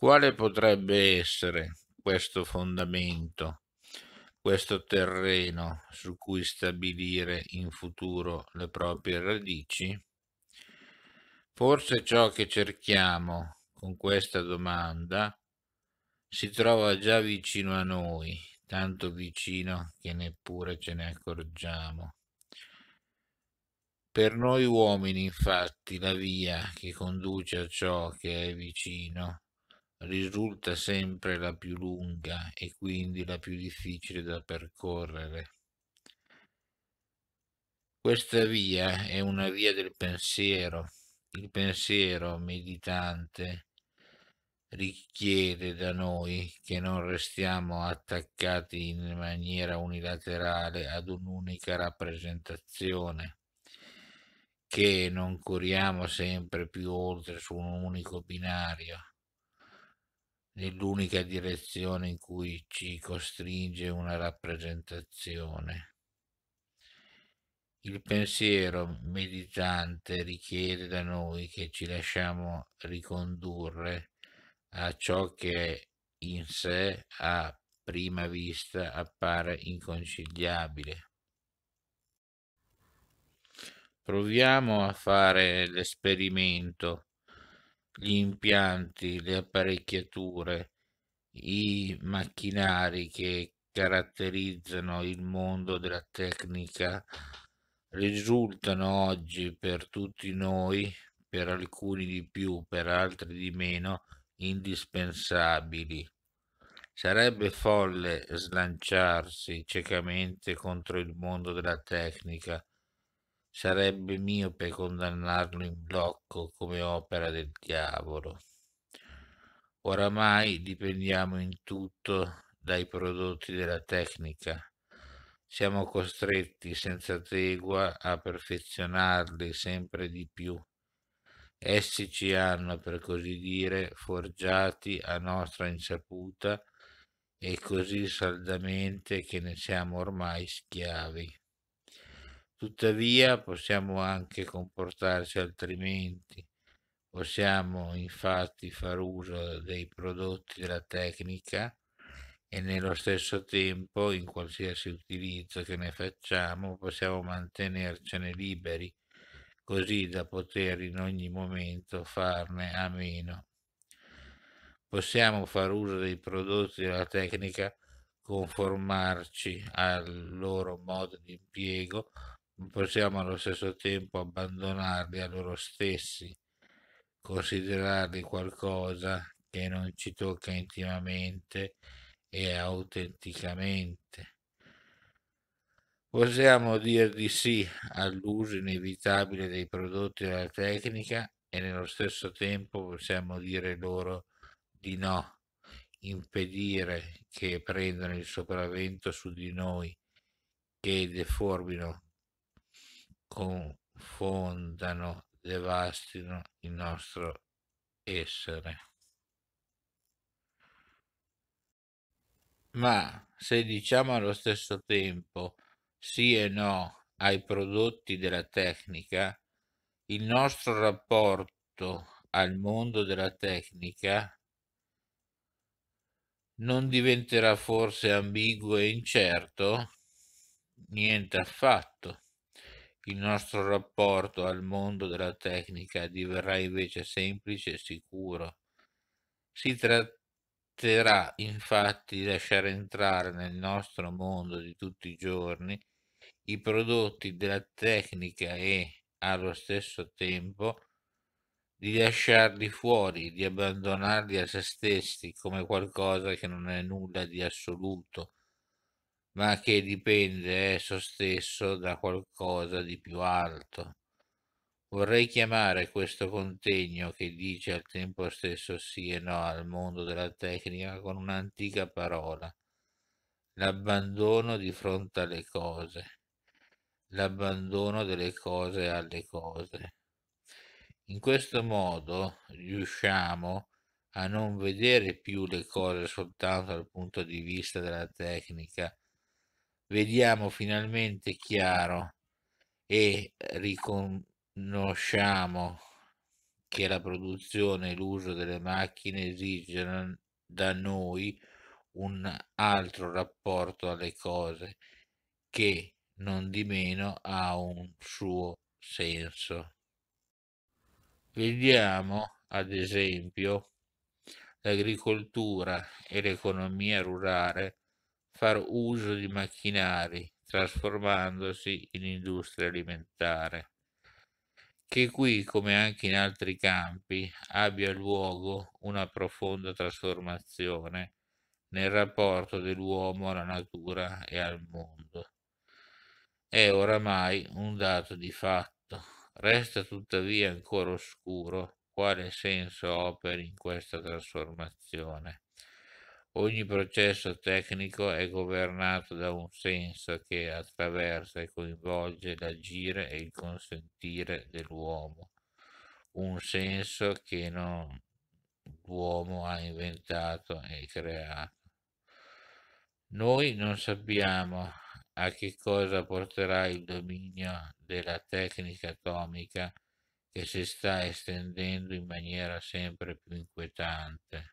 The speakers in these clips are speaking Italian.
Quale potrebbe essere questo fondamento, questo terreno su cui stabilire in futuro le proprie radici? Forse ciò che cerchiamo con questa domanda si trova già vicino a noi, tanto vicino che neppure ce ne accorgiamo. Per noi uomini, infatti, la via che conduce a ciò che è vicino risulta sempre la più lunga e quindi la più difficile da percorrere. Questa via è una via del pensiero. Il pensiero meditante richiede da noi che non restiamo attaccati in maniera unilaterale ad un'unica rappresentazione, che non corriamo sempre più oltre su un unico binario, nell'unica direzione in cui ci costringe una rappresentazione. Il pensiero meditante richiede da noi che ci lasciamo ricondurre a ciò che in sé a prima vista appare inconciliabile. Proviamo a fare l'esperimento gli impianti, le apparecchiature, i macchinari che caratterizzano il mondo della tecnica risultano oggi per tutti noi, per alcuni di più, per altri di meno, indispensabili. Sarebbe folle slanciarsi ciecamente contro il mondo della tecnica, Sarebbe miope condannarlo in blocco come opera del diavolo. Oramai dipendiamo in tutto dai prodotti della tecnica. Siamo costretti senza tregua a perfezionarli sempre di più. Essi ci hanno, per così dire, forgiati a nostra insaputa e così saldamente che ne siamo ormai schiavi. Tuttavia possiamo anche comportarci altrimenti, possiamo infatti far uso dei prodotti della tecnica e nello stesso tempo in qualsiasi utilizzo che ne facciamo possiamo mantenercene liberi così da poter in ogni momento farne a meno. Possiamo far uso dei prodotti della tecnica conformarci al loro modo di impiego non possiamo allo stesso tempo abbandonarli a loro stessi, considerarli qualcosa che non ci tocca intimamente e autenticamente. Possiamo dir di sì all'uso inevitabile dei prodotti della tecnica e nello stesso tempo possiamo dire loro di no, impedire che prendano il sopravvento su di noi, che deformino confondano, devastino il nostro essere. Ma se diciamo allo stesso tempo sì e no ai prodotti della tecnica, il nostro rapporto al mondo della tecnica non diventerà forse ambiguo e incerto? Niente affatto. Il nostro rapporto al mondo della tecnica diverrà invece semplice e sicuro. Si tratterà infatti di lasciare entrare nel nostro mondo di tutti i giorni i prodotti della tecnica e, allo stesso tempo, di lasciarli fuori, di abbandonarli a se stessi come qualcosa che non è nulla di assoluto, ma che dipende esso eh, stesso da qualcosa di più alto. Vorrei chiamare questo contegno che dice al tempo stesso sì e no al mondo della tecnica con un'antica parola, l'abbandono di fronte alle cose, l'abbandono delle cose alle cose. In questo modo riusciamo a non vedere più le cose soltanto dal punto di vista della tecnica, vediamo finalmente chiaro e riconosciamo che la produzione e l'uso delle macchine esigono da noi un altro rapporto alle cose che non di meno ha un suo senso. Vediamo, ad esempio, l'agricoltura e l'economia rurale far uso di macchinari, trasformandosi in industria alimentare. Che qui, come anche in altri campi, abbia luogo una profonda trasformazione nel rapporto dell'uomo alla natura e al mondo. È oramai un dato di fatto, resta tuttavia ancora oscuro quale senso operi in questa trasformazione. Ogni processo tecnico è governato da un senso che attraversa e coinvolge l'agire e il consentire dell'uomo, un senso che non l'uomo ha inventato e creato. Noi non sappiamo a che cosa porterà il dominio della tecnica atomica che si sta estendendo in maniera sempre più inquietante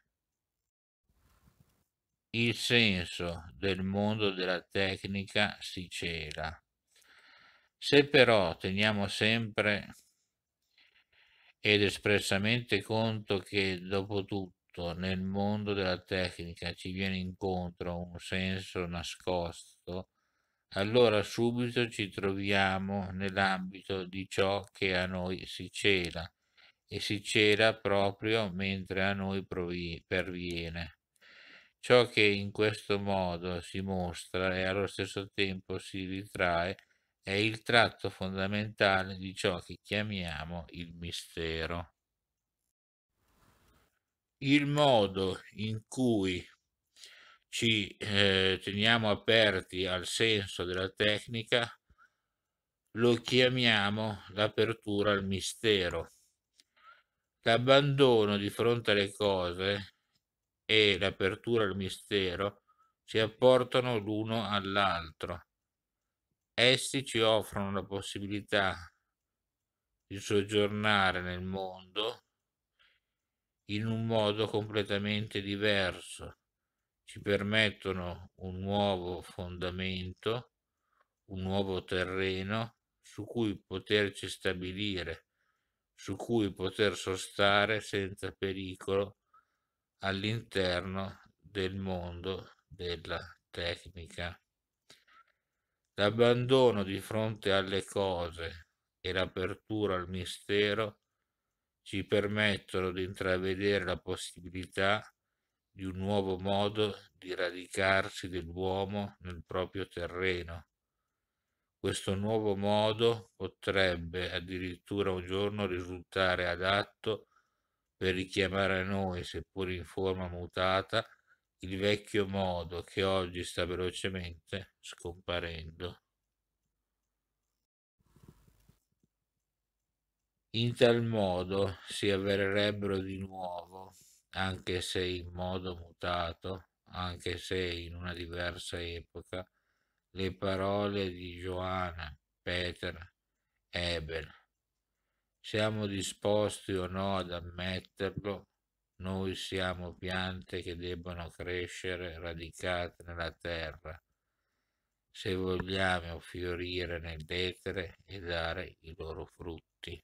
il senso del mondo della tecnica si cela. Se però teniamo sempre ed espressamente conto che dopo tutto nel mondo della tecnica ci viene incontro un senso nascosto, allora subito ci troviamo nell'ambito di ciò che a noi si cela e si cela proprio mentre a noi perviene. Ciò che in questo modo si mostra e allo stesso tempo si ritrae è il tratto fondamentale di ciò che chiamiamo il mistero. Il modo in cui ci eh, teniamo aperti al senso della tecnica lo chiamiamo l'apertura al mistero. L'abbandono di fronte alle cose e l'apertura al mistero si apportano l'uno all'altro. Essi ci offrono la possibilità di soggiornare nel mondo in un modo completamente diverso, ci permettono un nuovo fondamento, un nuovo terreno su cui poterci stabilire, su cui poter sostare senza pericolo all'interno del mondo della tecnica. L'abbandono di fronte alle cose e l'apertura al mistero ci permettono di intravedere la possibilità di un nuovo modo di radicarsi dell'uomo nel proprio terreno. Questo nuovo modo potrebbe addirittura un giorno risultare adatto per richiamare a noi, seppur in forma mutata, il vecchio modo che oggi sta velocemente scomparendo. In tal modo si avvererebbero di nuovo, anche se in modo mutato, anche se in una diversa epoca, le parole di Johanna, Peter, Ebel, siamo disposti o no ad ammetterlo, noi siamo piante che debbono crescere radicate nella terra, se vogliamo fiorire nell'etere e dare i loro frutti.